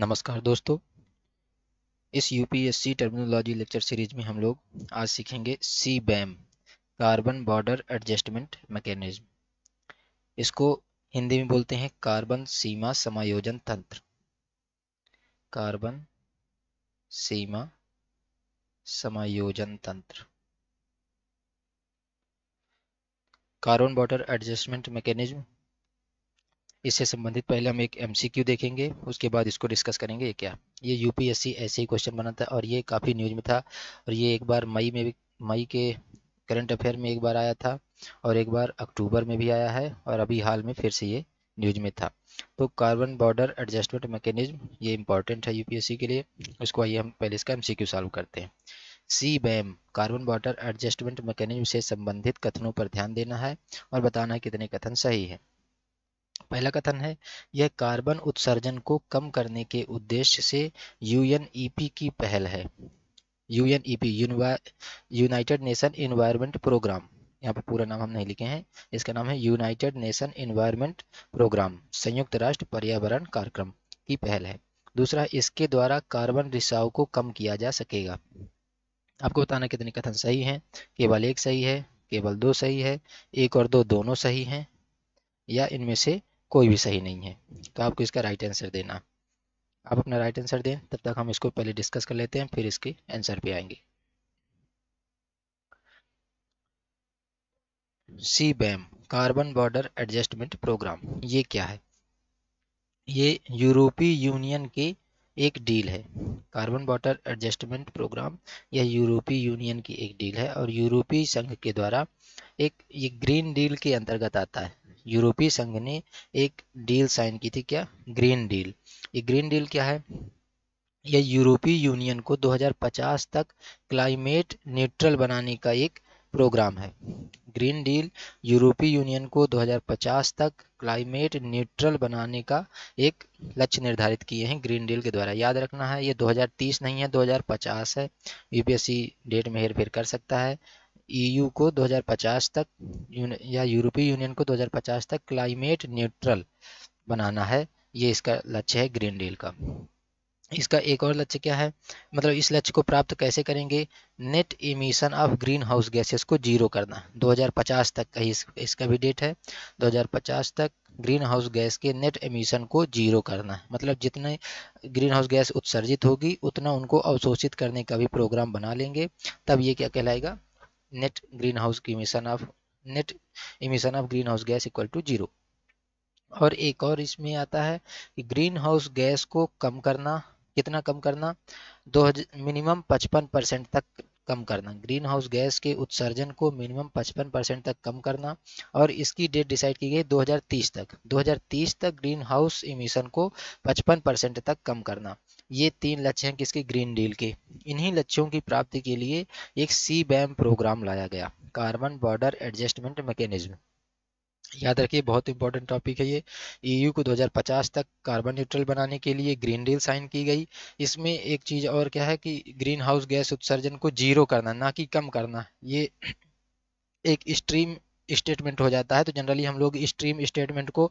नमस्कार दोस्तों इस यूपीएससी टर्मिनोलॉजी लेक्चर सीरीज में हम लोग आज सीखेंगे C BAM carbon border adjustment mechanism इसको हिंदी में बोलते हैं कार्बन सीमा समायोजन तंत्र कार्बन सीमा समायोजन तंत्र कार्बन बॉर्डर एडजस्टमेंट मैकेनिज्म इससे संबंधित पहले हम एक एम देखेंगे उसके बाद इसको डिस्कस करेंगे ये क्या ये यू ऐसे ही क्वेश्चन बना था और ये काफ़ी न्यूज में था और ये एक बार मई में भी मई के करंट अफेयर में एक बार आया था और एक बार अक्टूबर में भी आया है और अभी हाल में फिर से ये न्यूज में था तो कार्बन बॉर्डर एडजस्टमेंट मैकेनिज्म ये इंपॉर्टेंट है यूपीएससी के लिए उसको आइए हम पहले इसका एमसीक्यू सॉल्व करते हैं C BAM carbon border adjustment mechanism से संबंधित कथनों पर ध्यान देना है और बताना कितने कथन सही है पहला कथन है यह कार्बन उत्सर्जन को कम करने के उद्देश्य से यूएनईपी e की पहल है UNEP United Nation environment programme यहाँ पर पूरा नाम हम नहीं लिखे हैं इसका नाम है यूनाइटेड नेशन इन्वायरमेंट प्रोग्राम संयुक्त राष्ट्र पर्यावरण कार्यक्रम की पहल है दूसरा इसके द्वारा कार्बन रिसाव को कम किया जा सकेगा आपको बताना कितने कथन सही हैं केवल एक सही है केवल दो सही है एक और दो दोनों सही हैं या इनमें से कोई भी सही नहीं है तो आपको इसका राइट आंसर देना आप अपना राइट आंसर दें तब तक हम इसको पहले डिस्कस कर लेते हैं फिर इसके आंसर पे आएंगे C BAM carbon border adjustment programme ये क्या है ये यूरोपीय यूनियन की एक डील है कार्बन बॉर्डर एडजस्टमेंट प्रोग्राम यह यूरोपीय यूनियन की एक डील है और यूरोपीय संघ के द्वारा एक ये ग्रीन डील के अंतर्गत आता है यूरोपीय संघ ने एक डील साइन की थी क्या ग्रीन डील ये ग्रीन डील क्या है यह यूरोपीय यूनियन को 2050 तक क्लाइमेट न्यूट्रल बनाने का एक प्रोग्राम है ग्रीन डील यूरोपीय यूनियन को 2050 तक क्लाइमेट न्यूट्रल बनाने का एक लक्ष्य निर्धारित किए हैं ग्रीन डील के द्वारा याद रखना है ये 2030 नहीं है 2050 है यूपीएससी डेट में हेर फेर कर सकता है ईयू e को 2050 तक या यूरोपीय यूनियन को 2050 तक क्लाइमेट न्यूट्रल बनाना है ये इसका लक्ष्य है ग्रीन डील का इसका एक और लक्ष्य क्या है मतलब इस लक्ष्य को प्राप्त कैसे करेंगे net emission of green house gases को जीरो करना 2050 तक का इसका भी डेट है 2050 तक ग्रीन हाउस गैस के नेट इमिशन को जीरो करना है मतलब जितने ग्रीन हाउस गैस उत्सर्जित होगी उतना उनको अवशोषित करने का भी प्रोग्राम बना लेंगे तब ये क्या कहलाएगा नेट ग्रीन हाउस की emission of net emission of green house gas equal to zero और एक और इसमें आता है कि ग्रीन हाउस गैस को कम करना कितना कम करना दो मिनिमम 55 परसेंट तक कम करना ग्रीन हाउस गैस के उत्सर्जन को मिनिमम 55 परसेंट तक कम करना और इसकी डेट डिसाइड की गई 2030 तक 2030 तक ग्रीन हाउस इमिशन को 55 परसेंट तक कम करना ये तीन लक्ष्य हैं किसके ग्रीन डील के इन्हीं लक्ष्यों की प्राप्ति के लिए एक सी बैम प्रोग्राम लाया गया कार्बन बॉर्डर एडजस्टमेंट मैकेनिज्म याद रखिए बहुत इंपॉर्टेंट टॉपिक है ये ईयू e को 2050 तक कार्बन न्यूट्रल बनाने के लिए ग्रीन डील साइन की गई इसमें एक चीज़ और क्या है कि ग्रीन हाउस गैस उत्सर्जन को जीरो करना ना कि कम करना ये एक स्ट्रीम स्टेटमेंट हो जाता है तो जनरली हम लोग स्ट्रीम स्टेटमेंट को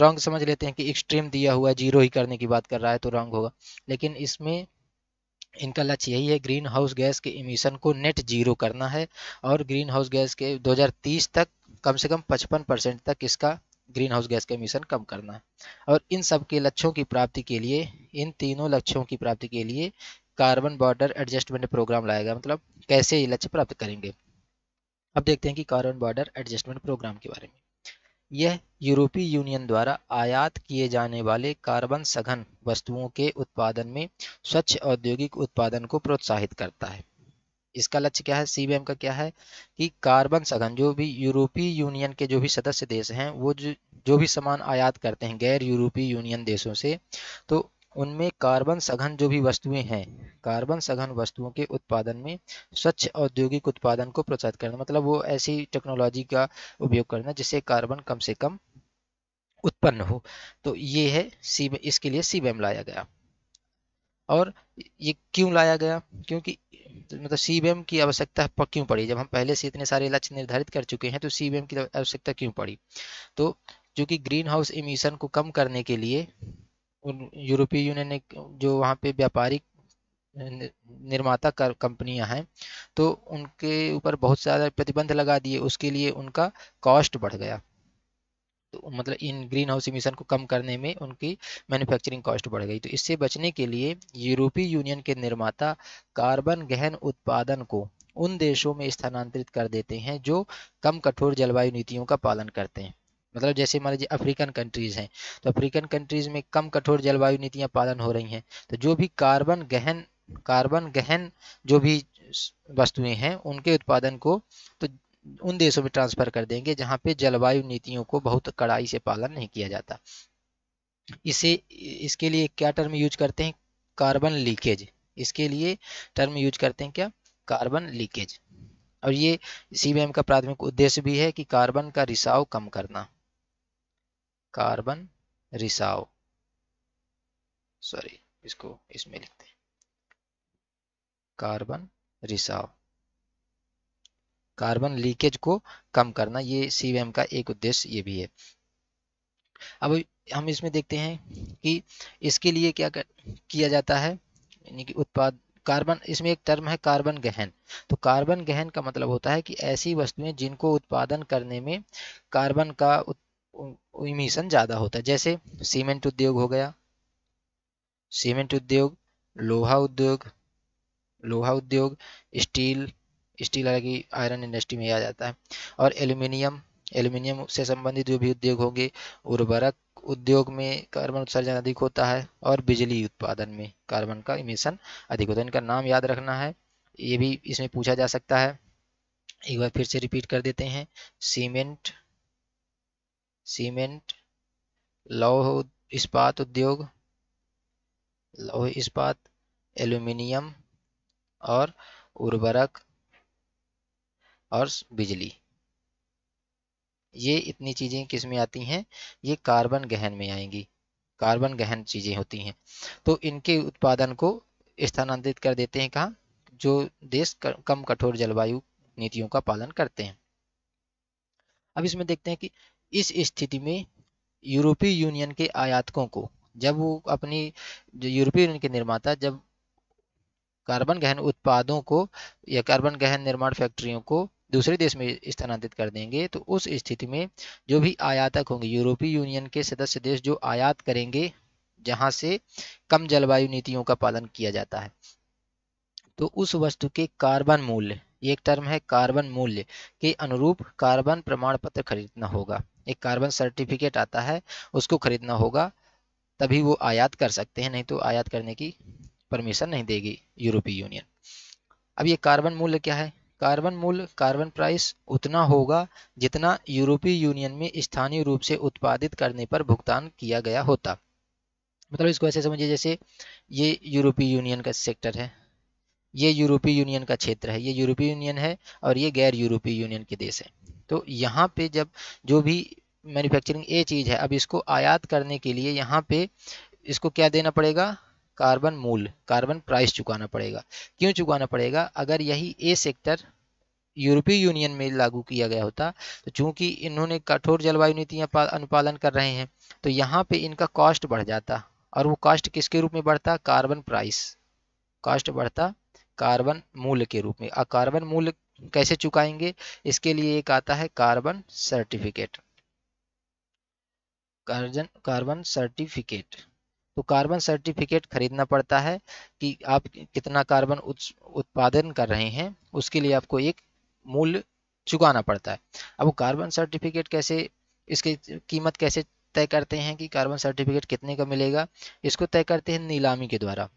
रंग समझ लेते हैं कि एक्सट्रीम दिया हुआ है जीरो ही करने की बात कर रहा है तो रॉन्ग होगा लेकिन इसमें इनका लक्ष्य यही है ग्रीन हाउस गैस के इमिशन को नेट जीरो करना है और ग्रीन हाउस गैस के 2030 तक कम से कम 55 परसेंट तक इसका ग्रीन हाउस गैस का इमिशन कम करना है और इन सब के लक्ष्यों की प्राप्ति के लिए इन तीनों लक्ष्यों की प्राप्ति के लिए कार्बन बॉर्डर एडजस्टमेंट प्रोग्राम लाएगा मतलब कैसे ये लक्ष्य प्राप्त करेंगे अब देखते हैं कि कार्बन बॉर्डर एडजस्टमेंट प्रोग्राम के बारे में यह यूरोपीय यूनियन द्वारा आयात किए जाने वाले कार्बन सघन वस्तुओं के उत्पादन में स्वच्छ औद्योगिक उत्पादन को प्रोत्साहित करता है इसका लक्ष्य क्या है सीबीएम का क्या है कि कार्बन सघन जो भी यूरोपीय यूनियन के जो भी सदस्य देश हैं वो जो, जो भी सामान आयात करते हैं गैर यूरोपीय यूनियन देशों से तो उनमें कार्बन सघन जो भी वस्तुएं हैं कार्बन सघन वस्तुओं के उत्पादन में स्वच्छ औद्योगिक उत्पादन को प्रोत्साहित करना मतलब वो ऐसी टेक्नोलॉजी का उपयोग करना जिससे कार्बन कम से कम उत्पन्न हो तो ये है सी इसके लिए सी लाया गया और ये क्यों लाया गया क्योंकि मतलब सीबीएम की आवश्यकता क्यों पड़ी जब हम पहले से इतने सारे लक्ष्य निर्धारित कर चुके हैं तो सीबीएम की आवश्यकता क्यों पड़ी तो जो कि ग्रीन हाउस इमिशन को कम करने के लिए यूरोपीय यूनियन ने जो वहाँ पे व्यापारिक निर्माता कर कंपनियां हैं तो उनके ऊपर बहुत सारे प्रतिबंध लगा दिए उसके लिए उनका कॉस्ट बढ़ गया तो मतलब इन ग्रीन हाउस इमिशन को कम करने में उनकी मैन्युफैक्चरिंग कॉस्ट बढ़ गई तो इससे बचने के लिए यूरोपीय यूनियन के निर्माता कार्बन गहन उत्पादन को उन देशों में स्थानांतरित कर देते हैं जो कम कठोर जलवायु नीतियों का पालन करते हैं मतलब जैसे मान लीजिए अफ्रीकन कंट्रीज़ हैं तो अफ्रीकन कंट्रीज़ में कम कठोर जलवायु नीतियां पालन हो रही हैं तो जो भी कार्बन गहन कार्बन गहन जो भी वस्तुएं हैं उनके उत्पादन को तो उन देशों में ट्रांसफर कर देंगे जहां पे जलवायु नीतियों को बहुत कड़ाई से पालन नहीं किया जाता इसे इसके लिए क्या टर्म यूज करते हैं कार्बन लीकेज इसके लिए टर्म यूज करते हैं क्या कार्बन लीकेज और ये सीबीएम का प्राथमिक उद्देश्य भी है कि कार्बन का रिसाव कम करना कार्बन रिसाव सॉरी इसको इसमें लिखते हैं कार्बन रिसाव कार्बन लीकेज को कम करना ये सीवीएम का एक उद्देश्य ये भी है अब हम इसमें देखते हैं कि इसके लिए क्या कर, किया जाता है यानी कि उत्पाद कार्बन इसमें एक टर्म है कार्बन गहन तो कार्बन गहन का मतलब होता है कि ऐसी वस्तुएं जिनको उत्पादन करने में कार्बन का इमिशन ज़्यादा होता है जैसे सीमेंट उद्योग हो गया सीमेंट उद्योग लोहा उद्योग लोहा उद्योग स्टील स्टील ही आयरन इंडस्ट्री में आ जाता है और एल्यूमिनियम एल्यूमिनियम से संबंधित जो भी उद्योग होंगे उर्वरक उद्योग में कार्बन उत्सर्जन अधिक होता है और बिजली उत्पादन में कार्बन का इमिशन अधिक होता है इनका नाम याद रखना है ये भी इसमें पूछा जा सकता है एक बार फिर से रिपीट कर देते हैं सीमेंट सीमेंट लौह इस्पात उद्योग लौह इस्पात एल्यूमिनियम और उर्वरक और बिजली ये इतनी चीज़ें किस में आती हैं ये कार्बन गहन में आएंगी कार्बन गहन चीज़ें होती हैं तो इनके उत्पादन को स्थानांतरित कर देते हैं कहाँ जो देश कम कठोर जलवायु नीतियों का पालन करते हैं अब इसमें देखते हैं कि इस स्थिति में यूरोपीय यूनियन के आयातकों को जब वो अपनी जो यूरोपीय यूनियन के निर्माता जब कार्बन गहन उत्पादों को या कार्बन गहन निर्माण फैक्ट्रियों को दूसरे देश में स्थानांतरित कर देंगे तो उस स्थिति में जो भी आयातक होंगे यूरोपीय यूनियन के सदस्य देश जो आयात करेंगे जहां से कम जलवायु नीतियों का पालन किया जाता है तो उस वस्तु के कार्बन मूल्य एक टर्म है कार्बन मूल्य के अनुरूप कार्बन प्रमाण पत्र खरीदना होगा एक कार्बन सर्टिफिकेट आता है उसको खरीदना होगा तभी वो आयात कर सकते हैं नहीं तो आयात करने की परमिशन नहीं देगी यूरोपीय यूनियन अब ये कार्बन मूल्य क्या है कार्बन मूल्य कार्बन प्राइस उतना होगा जितना यूरोपीय यूनियन में स्थानीय रूप से उत्पादित करने पर भुगतान किया गया होता मतलब इसको ऐसे समझिए जैसे ये यूरोपीय यूनियन का सेक्टर है ये यूरोपीय यूनियन का क्षेत्र है ये यूरोपीय यूनियन है और ये गैर यूरोपीय यूनियन के देश हैं तो यहाँ पे जब जो भी मैन्युफैक्चरिंग ए चीज़ है अब इसको आयात करने के लिए यहाँ पे इसको क्या देना पड़ेगा कार्बन मूल कार्बन प्राइस चुकाना पड़ेगा क्यों चुकाना पड़ेगा अगर यही ए सेक्टर यूरोपीय यूनियन में लागू किया गया होता तो चूंकि इन्होंने कठोर जलवायु नीतियाँ अनुपालन कर रहे हैं तो यहाँ पे इनका कॉस्ट बढ़ जाता और वो कॉस्ट किसके रूप में बढ़ता कार्बन प्राइस कॉस्ट बढ़ता कार्बन मूल्य के रूप में और कार्बन मूल्य कैसे चुकाएंगे इसके लिए एक आता है कार्बन सर्टिफिकेट कार्जन कार्बन सर्टिफिकेट तो कार्बन सर्टिफिकेट खरीदना पड़ता है कि आप कितना कार्बन उत्पादन कर रहे हैं उसके लिए आपको एक मूल्य चुकाना पड़ता है अब वो कार्बन सर्टिफिकेट कैसे इसकी कीमत कैसे तय करते हैं कि कार्बन सर्टिफिकेट कितने का मिलेगा इसको तय करते हैं नीलामी के द्वारा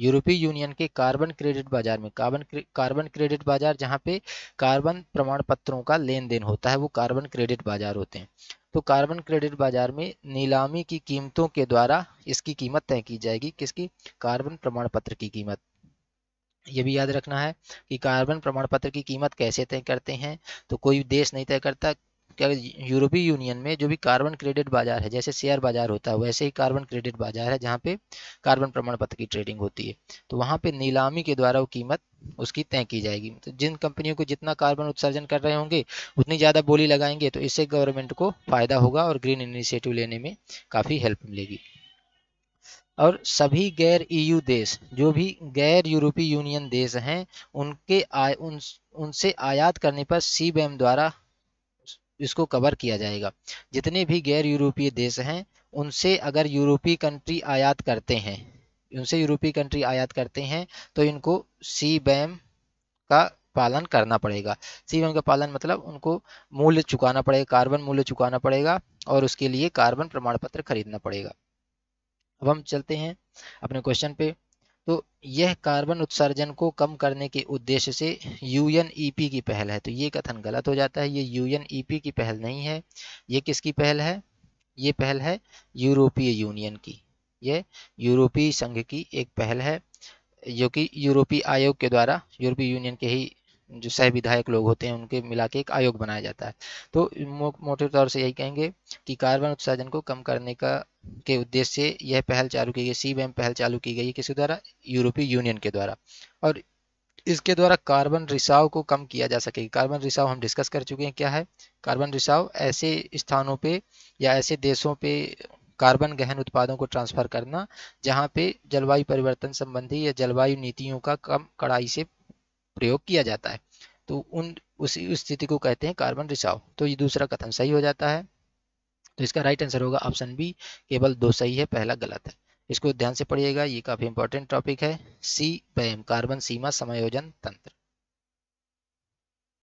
यूरोपीय यूनियन के कार्बन क्रेडिट बाजार में कार्बन कार्बन क्रेडिट बाजार जहां पे कार्बन प्रमाण पत्रों का लेन देन होता है वो कार्बन क्रेडिट बाजार होते हैं तो कार्बन क्रेडिट बाजार में नीलामी की कीमतों के द्वारा इसकी कीमत तय की जाएगी किसकी कार्बन प्रमाण पत्र की कीमत ये भी याद रखना है कि कार्बन प्रमाण पत्र की कीमत कैसे तय करते हैं तो कोई देश नहीं तय करता क्या यूरोपीय यूनियन में जो भी कार्बन क्रेडिट बाजार है जैसे शेयर बाजार होता है वैसे ही कार्बन क्रेडिट बाजार है जहाँ पे कार्बन प्रमाण पत्र की ट्रेडिंग होती है तो वहाँ पे नीलामी के द्वारा वो कीमत उसकी तय की जाएगी तो जिन कंपनियों को जितना कार्बन उत्सर्जन कर रहे होंगे उतनी ज़्यादा बोली लगाएंगे तो इससे गवर्नमेंट को फायदा होगा और ग्रीन इनिशिएटिव लेने में काफ़ी हेल्प मिलेगी और सभी गैर ईयू देश जो भी गैर यूरोपीय यूनियन देश हैं उनके आय उन उनसे आयात करने पर सी द्वारा इसको कवर किया जाएगा जितने भी गैर यूरोपीय देश हैं उनसे अगर यूरोपीय कंट्री आयात करते हैं उनसे यूरोपीय कंट्री आयात करते हैं तो इनको सी बैम का पालन करना पड़ेगा सी बैम का पालन मतलब उनको मूल्य चुकाना पड़ेगा कार्बन मूल्य चुकाना पड़ेगा और उसके लिए कार्बन प्रमाण पत्र खरीदना पड़ेगा अब हम चलते हैं अपने क्वेश्चन पे तो यह कार्बन उत्सर्जन को कम करने के उद्देश्य से यू e की पहल है तो ये कथन गलत हो जाता है ये यू e की पहल नहीं है ये किसकी पहल है ये पहल है यूरोपीय यूनियन की ये यूरोपीय संघ की एक पहल है जो कि यूरोपीय आयोग के द्वारा यूरोपीय यूनियन के ही जो सह विधायक लोग होते हैं उनके मिला के एक आयोग बनाया जाता है तो मो, मोटे तौर से यही कहेंगे कि कार्बन उत्सर्जन को कम करने का के उद्देश्य से यह पहल चालू की गई सी बैम पहल चालू की गई है किसके द्वारा यूरोपीय यूनियन के द्वारा और इसके द्वारा कार्बन रिसाव को कम किया जा सकेगा कार्बन रिसाव हम डिस्कस कर चुके हैं क्या है कार्बन रिसाव ऐसे स्थानों पे या ऐसे देशों पे कार्बन गहन उत्पादों को ट्रांसफर करना जहाँ पे जलवायु परिवर्तन संबंधी या जलवायु नीतियों का कम कड़ाई से प्रयोग किया जाता है तो उन उसी स्थिति को कहते हैं कार्बन रिसाव तो ये दूसरा कथन सही हो जाता है तो इसका राइट आंसर होगा ऑप्शन बी केवल दो सही है पहला गलत है इसको ध्यान से पढ़िएगा ये काफ़ी इंपॉर्टेंट टॉपिक है सी बैम कार्बन सीमा समायोजन तंत्र